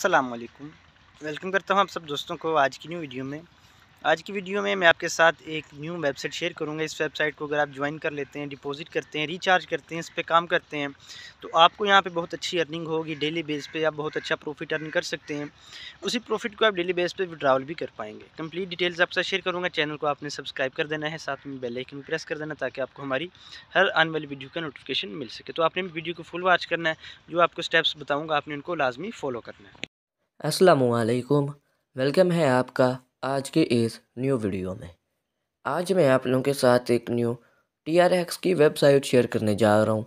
अस्सलाम वालेकुम वेलकम करता हूँ आप सब दोस्तों को आज की न्यू वीडियो में आज की वीडियो में मैं आपके साथ एक न्यू वेबसाइट शेयर करूँगा इस वेबसाइट को अगर आप ज्वाइन कर लेते हैं डिपॉजिट करते हैं रिचार्ज करते हैं इस पर काम करते हैं तो आपको यहाँ पे बहुत अच्छी अर्निंग होगी डेली बेस पे आप बहुत अच्छा प्रॉफिट अर्न कर सकते हैं उसी प्रॉफिट को आप डेली बेस पर विड्रावल भी कर पाएंगे कम्प्लीट डिटेल्स आपसे शेयर करूँगा चैनल को आपने सब्सक्राइब कर देना है साथ में बेलाइकन प्रेस कर देना ताकि आपको हमारी हर आने वाली वीडियो का नोटिफिकेशन मिल सके तो आपने वीडियो को फुल वॉच करना है जो आपको स्टेप्स बताऊँगा आपने उनको लाजमी फॉलो करना है असलकुम वेलकम है आपका आज के इस न्यू वीडियो में आज मैं आप लोगों के साथ एक न्यू टी आर एक्स की वेबसाइट शेयर करने जा रहा हूँ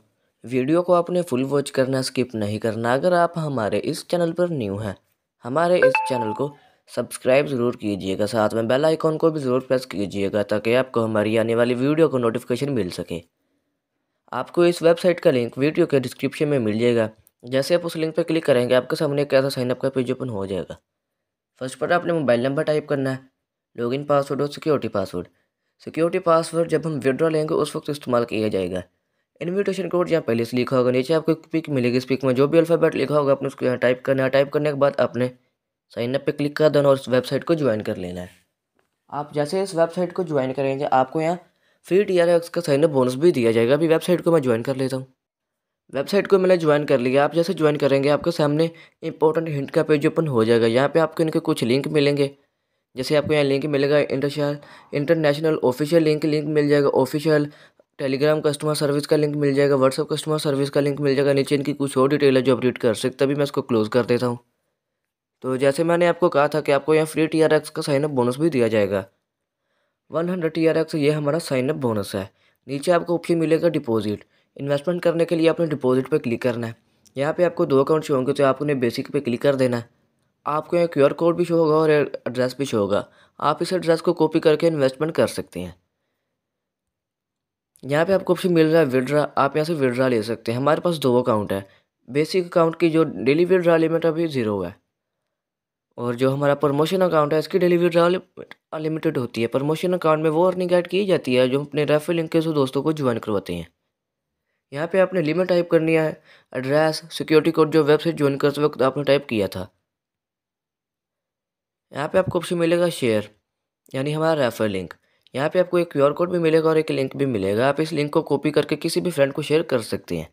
वीडियो को आपने फुल वॉच करना स्किप नहीं करना अगर आप हमारे इस चैनल पर न्यू हैं हमारे इस चैनल को सब्सक्राइब ज़रूर कीजिएगा साथ में बेल आइकॉन को भी ज़रूर प्रेस कीजिएगा ताकि आपको हमारी आने वाली वीडियो को नोटिफिकेशन मिल सके आपको इस वेबसाइट का लिंक वीडियो के डिस्क्रिप्शन में मिल जाएगा जैसे आप उस लिंक पर क्लिक करेंगे आपके सामने एक ऐसा साइनअप का पेज ओपन हो जाएगा फर्स्ट पर आपने मोबाइल नंबर टाइप करना है लॉगिन पासवर्ड और सिक्योरिटी पासवर्ड सिक्योरिटी पासवर्ड जब हम विड्रॉ लेंगे उस वक्त इस्तेमाल किया जाएगा इन्विटेशन कोड यहाँ पहले से लिखा होगा नीचे आपको एक पिक मिलेगी इस पिक में जो भी अल्फ़ाबेट लिखा होगा आपने उसको यहाँ टाइप करना है टाइप करने के बाद आपने साइनअप पर क्लिक कर देना और इस वेबसाइट को ज्वाइन कर लेना है आप जैसे इस वेबसाइट को ज्वाइन करेंगे आपको यहाँ फ्री टी आर एक्स का साइनअप बोनस भी दिया जाएगा अभी वेबसाइट को मैं ज्वाइन कर लेता हूँ वेबसाइट को मैंने ज्वाइन कर लिया आप जैसे ज्वाइन करेंगे आपके सामने इंपॉर्टेंट हिंट का पेज ओपन हो जाएगा यहाँ पे आपको इनके कुछ लिंक मिलेंगे जैसे आपको यहाँ लिंक मिलेगा इंटरशल इंटरनेशनल ऑफिशियल लिंक लिंक मिल जाएगा ऑफिशियल टेलीग्राम कस्टमर सर्विस का लिंक मिल जाएगा व्हाट्सअप कस्टमर सर्विस का लिंक मिल जाएगा नीचे इनकी कुछ और डिटेल है जो अपडेट कर सकते तभी मैं इसको क्लोज़ कर देता हूँ तो जैसे मैंने आपको कहा था कि आपको यहाँ फ्री टी आर एक्स का साइनअप बोनस भी दिया जाएगा one hundred T R X ये हमारा साइनअप बोनस है नीचे आपको ऑप्शन मिलेगा डिपॉजिट इन्वेस्टमेंट करने के लिए आपने डिपॉजिट पर क्लिक करना है यहाँ पे आपको दो अकाउंट शो होंगे तो आपने बेसिक पे क्लिक कर देना है आपको यहाँ क्यू कोड भी शो होगा और एड्रेस भी शो होगा आप इस एड्रेस को कॉपी करके इन्वेस्टमेंट कर सकते हैं यहाँ पे आपको ऑप्शन मिल रहा है विड्रा आप यहाँ से विड्रा ले सकते हैं हमारे पास दो अकाउंट है बेसिक अकाउंट की जो डेली विड्रा लिमिट अभी ज़ीरो है और जो हमारा प्रमोशन अकाउंट है इसकी डेली विड्रा अनलिमिटेड होती है प्रमोशन अकाउंट में वो अर्निंग ऐड की जाती है जो अपने रेफर लिंक के दोस्तों को ज्वाइन करवाते हैं यहाँ पे आपने लिमिट टाइप करनी है एड्रेस सिक्योरिटी कोड जो वेबसाइट ज्वाइन करते वक्त आपने टाइप किया था यहाँ पे आपको ऑप्शन मिलेगा शेयर यानी हमारा रेफर लिंक यहाँ पे आपको एक क्यू कोड भी मिलेगा और एक लिंक भी मिलेगा आप इस लिंक को कॉपी करके किसी भी फ्रेंड को शेयर कर सकते हैं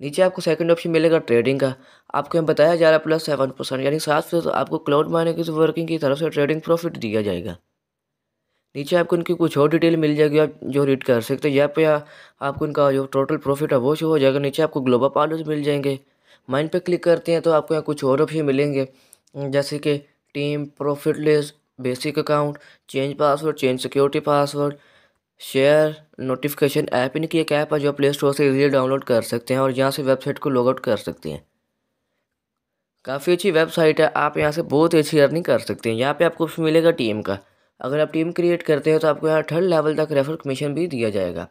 नीचे आपको सेकंड ऑप्शन मिलेगा ट्रेडिंग का आपको यहाँ बताया जा रहा है प्लस सेवन परसेंट यानी सात फीसद आपको क्लाउड माइनिंग वर्किंग की तरफ से ट्रेडिंग प्रॉफिट दिया जाएगा नीचे आपको इनकी कुछ और डिटेल मिल जाएगी आप जो रीड कर सकते हो यहाँ पे आपको इनका जो टोटल प्रॉफिट है वो शो हो जाएगा नीचे आपको ग्लोबल पार्लर्स मिल जाएंगे माइंड पे क्लिक करते हैं तो आपको यहाँ कुछ और ऑप्शन मिलेंगे जैसे कि team profitless basic account change password change security password share notification app इनकी एक ऐप है जो प्ले स्टोर से इजीली डाउनलोड कर सकते हैं और यहाँ से वेबसाइट को लॉग आउट कर सकते हैं काफ़ी अच्छी वेबसाइट है आप यहाँ से बहुत अच्छी अर्निंग कर सकते हैं यहाँ पे आपको मिलेगा टीम का अगर आप टीम क्रिएट करते हैं तो आपको यहाँ थर्ड लेवल तक रेफर कमीशन भी दिया जाएगा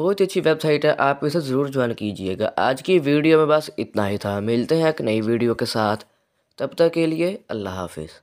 बहुत ही अच्छी वेबसाइट है आप इसे ज़रूर ज्वाइन कीजिएगा आज की वीडियो में बस इतना ही था मिलते हैं एक नई वीडियो के साथ तब तक के लिए अल्लाह हाफिज़